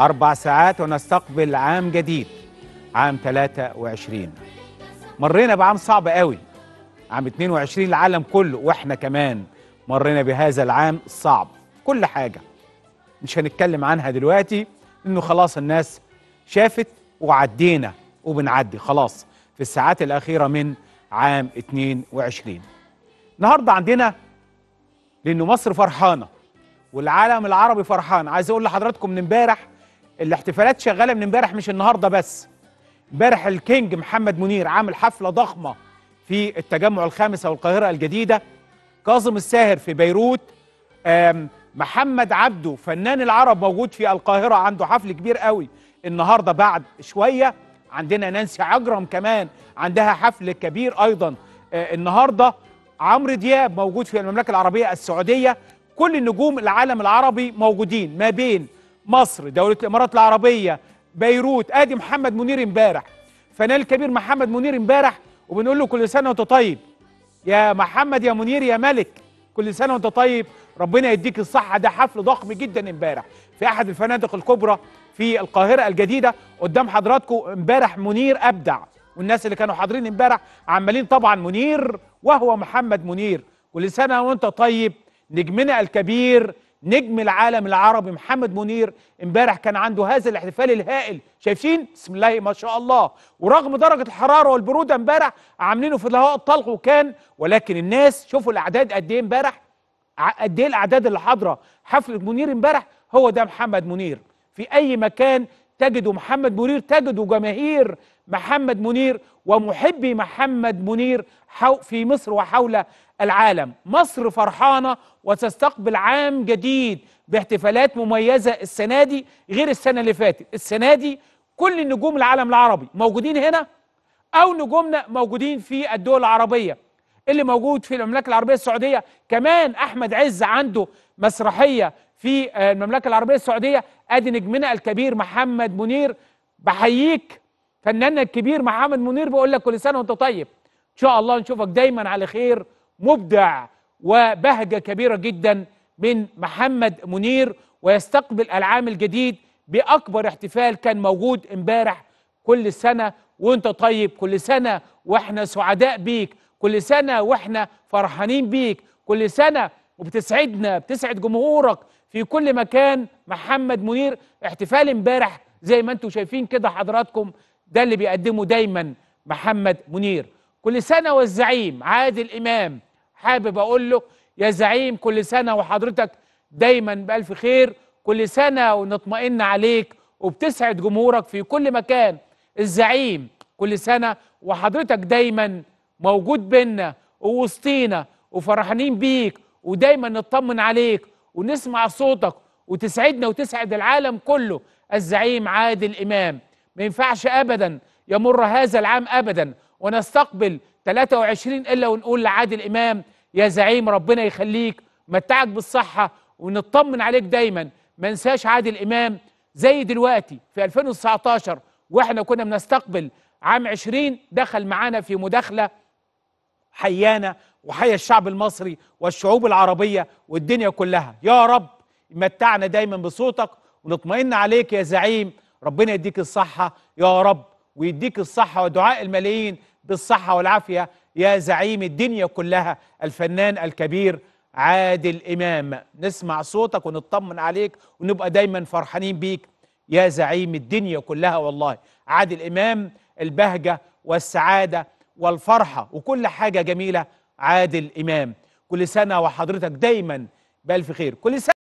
أربع ساعات ونستقبل عام جديد عام 23 مرينا بعام صعب قوي عام 22 العالم كله وإحنا كمان مرينا بهذا العام الصعب كل حاجة مش هنتكلم عنها دلوقتي إنه خلاص الناس شافت وعدينا وبنعدي خلاص في الساعات الأخيرة من عام 22 النهاردة عندنا لأنه مصر فرحانة والعالم العربي فرحان عايز أقول لحضراتكم من امبارح الاحتفالات شغاله من امبارح مش النهارده بس امبارح الكينج محمد منير عامل حفله ضخمه في التجمع الخامس او القاهره الجديده كاظم الساهر في بيروت محمد عبده فنان العرب موجود في القاهره عنده حفل كبير قوي النهارده بعد شويه عندنا نانسي عجرم كمان عندها حفل كبير ايضا آه، النهارده عمرو دياب موجود في المملكه العربيه السعوديه كل نجوم العالم العربي موجودين ما بين مصر دولة الإمارات العربية بيروت آدي محمد منير امبارح فنان الكبير محمد منير امبارح وبنقول له كل سنة وأنت طيب يا محمد يا منير يا ملك كل سنة وأنت طيب ربنا يديك الصحة ده حفل ضخم جدا امبارح في أحد الفنادق الكبرى في القاهرة الجديدة قدام حضراتكم امبارح منير أبدع والناس اللي كانوا حاضرين امبارح عمالين طبعا منير وهو محمد منير كل سنة وأنت طيب نجمنا الكبير نجم العالم العربي محمد منير امبارح كان عنده هذا الاحتفال الهائل شايفين بسم الله ما شاء الله ورغم درجه الحراره والبروده امبارح عاملينه في الهواء الطلق وكان ولكن الناس شوفوا الاعداد قد ايه امبارح قد ايه الاعداد اللي حاضره حفله منير امبارح هو ده محمد منير في اي مكان تجد محمد منير تجد جماهير محمد منير ومحبي محمد منير في مصر وحول العالم مصر فرحانة وتستقبل عام جديد باحتفالات مميزة السنة دي غير السنة اللي فاتت السنة دي كل نجوم العالم العربي موجودين هنا أو نجومنا موجودين في الدول العربية اللي موجود في المملكة العربية السعودية كمان أحمد عز عنده مسرحية في آه، المملكه العربيه السعوديه ادي نجمنا الكبير محمد منير بحييك فناننا الكبير محمد منير بقول لك كل سنه وانت طيب ان شاء الله نشوفك دايما على خير مبدع وبهجه كبيره جدا من محمد منير ويستقبل العام الجديد باكبر احتفال كان موجود امبارح كل سنه وانت طيب كل سنه واحنا سعداء بيك كل سنه واحنا فرحانين بيك كل سنه وبتسعدنا بتسعد جمهورك في كل مكان محمد منير احتفال امبارح زي ما انتم شايفين كده حضراتكم ده اللي بيقدمه دايما محمد منير كل سنة والزعيم عادل إمام حابب أقول له يا زعيم كل سنة وحضرتك دايما بألف خير كل سنة ونطمئن عليك وبتسعد جمهورك في كل مكان الزعيم كل سنة وحضرتك دايما موجود بينا ووسطينا وفرحانين بيك ودايما نطمن عليك ونسمع صوتك وتسعدنا وتسعد العالم كله الزعيم عادل إمام ما ينفعش أبدا يمر هذا العام أبدا ونستقبل 23 إلا ونقول لعادل إمام يا زعيم ربنا يخليك متعك بالصحة ونطمن عليك دايما ما انساش عادل إمام زي دلوقتي في 2019 واحنا كنا بنستقبل عام 20 دخل معانا في مداخلة حيانة وحيا الشعب المصري والشعوب العربية والدنيا كلها يا رب متعنا دايما بصوتك ونطمئن عليك يا زعيم ربنا يديك الصحة يا رب ويديك الصحة ودعاء الملايين بالصحة والعافية يا زعيم الدنيا كلها الفنان الكبير عادل إمام نسمع صوتك ونطمن عليك ونبقى دايما فرحانين بيك يا زعيم الدنيا كلها والله عادل إمام البهجة والسعادة والفرحة وكل حاجة جميلة عادل إمام كل سنة وحضرتك دايما بألف خير كل سنة